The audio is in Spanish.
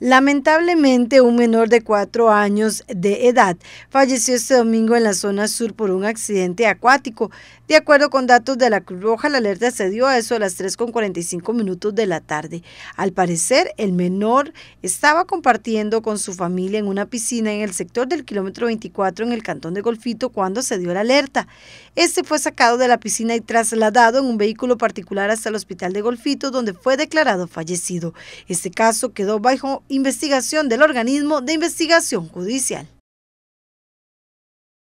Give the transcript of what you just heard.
Lamentablemente, un menor de cuatro años de edad falleció este domingo en la zona sur por un accidente acuático. De acuerdo con datos de la Cruz Roja, la alerta se dio a eso a las 3.45 minutos de la tarde. Al parecer, el menor estaba compartiendo con su familia en una piscina en el sector del kilómetro 24 en el cantón de Golfito cuando se dio la alerta. Este fue sacado de la piscina y trasladado en un vehículo particular hasta el hospital de Golfito, donde fue declarado fallecido. Este caso quedó bajo investigación del organismo de investigación judicial.